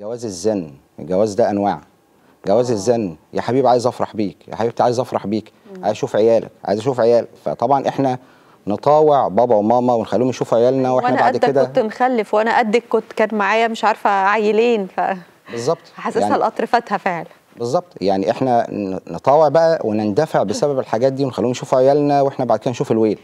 جواز الزن الجواز ده انواع جواز آه. الزن يا حبيبي عايز افرح بيك يا حبيبتي عايز افرح بيك عايز اشوف عيالك عايز اشوف عيالك فطبعا احنا نطاوع بابا وماما ونخليهم يشوفوا عيالنا واحنا بعد كده وانا قدك كنت مخلف وانا قدك كنت كان معايا مش عارفه عيلين ف بالظبط حاسسها يعني القطر فاتها فعلا بالظبط يعني احنا نطاوع بقى ونندفع بسبب الحاجات دي ونخليهم يشوفوا عيالنا واحنا بعد كده نشوف الويل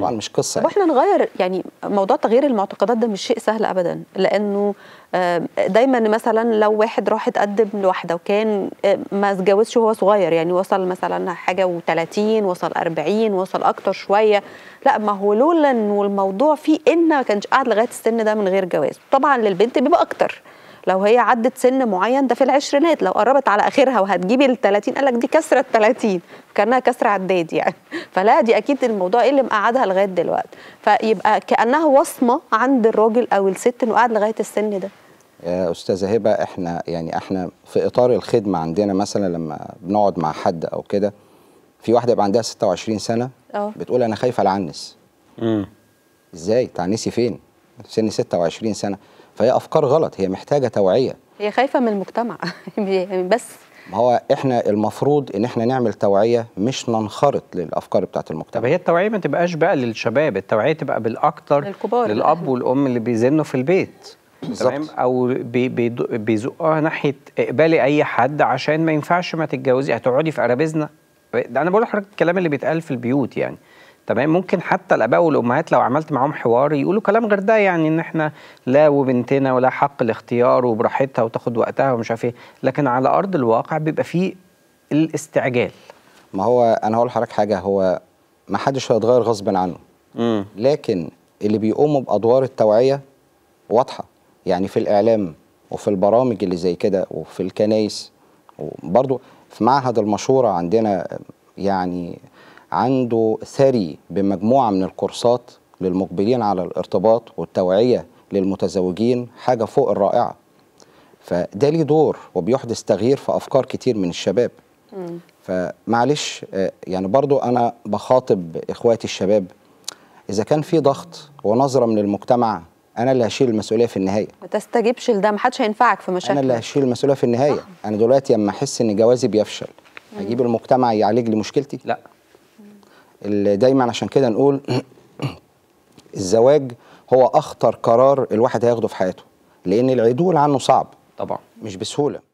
طبعا مش قصه طب احنا يعني. نغير يعني موضوع تغيير المعتقدات ده مش شيء سهل ابدا لانه آه، دايما مثلا لو واحد راح اتقدم لواحده وكان آه، ما اتجوزش وهو صغير يعني وصل مثلا حاجه و30 وصل 40 وصل اكتر شويه لا ما هو لولا انه الموضوع فيه ان ما كانش قاعد لغايه السن ده من غير جواز طبعا للبنت بيبقى اكتر لو هي عدت سن معين ده في العشرينات لو قربت على اخرها وهتجيبي ال 30 قال لك دي كسره ال 30 كانها كسره عداد يعني فلا دي اكيد الموضوع ايه اللي مقعدها لغايه دلوقتي فيبقى كانها وصمه عند الراجل او الست انه قاعد لغايه السن ده يا استاذه هبه احنا يعني احنا في اطار الخدمه عندنا مثلا لما بنقعد مع حد او كده في واحده يبقى عندها 26 سنه أوه. بتقول انا خايفه العنس امم ازاي تعنسي طيب، فين سن 26 سنه فهي افكار غلط هي محتاجه توعيه هي خايفه من المجتمع بس ما هو احنا المفروض ان احنا نعمل توعيه مش ننخرط للافكار بتاعت المجتمع طب هي التوعيه ما تبقاش بقى للشباب التوعيه تبقى بالاكثر للكبار للاب والام اللي بيزنوا في البيت تمام او بيزقوها بيزقها ناحيه اقبالي اي حد عشان ما ينفعش ما تتجوزي هتقعدي في ارابيزنا ده انا بقول لحضرتك الكلام اللي بيتقال في البيوت يعني تمام ممكن حتى الاباء والامهات لو عملت معاهم حوار يقولوا كلام غير ده يعني ان احنا لا وبنتنا ولا حق الاختيار وبراحتها وتاخد وقتها ومش عارف ايه لكن على ارض الواقع بيبقى فيه الاستعجال ما هو انا هقول لحضرتك حاجه هو ما حدش هيتغير غصب عنه م. لكن اللي بيقوموا بادوار التوعيه واضحه يعني في الاعلام وفي البرامج اللي زي كده وفي الكنايس وبرضه في معهد المشوره عندنا يعني عنده ثري بمجموعة من الكورسات للمقبلين على الارتباط والتوعية للمتزوجين حاجة فوق الرائعة فده ليه دور وبيحدث تغيير في أفكار كتير من الشباب فمعلش آه، يعني برضو أنا بخاطب إخواتي الشباب إذا كان في ضغط ونظرة من المجتمع أنا اللي هشيل المسؤولية في النهاية ما تستجيبش لده ما حدش هينفعك في مشاكل أنا اللي هشيل المسؤولية في النهاية أنا دلوقتي لما أحس إن جوازي بيفشل هجيب المجتمع يعالج لي مشكلتي؟ لا اللي دايما عشان كده نقول الزواج هو اخطر قرار الواحد هياخده في حياته لان العدول عنه صعب طبعا مش بسهوله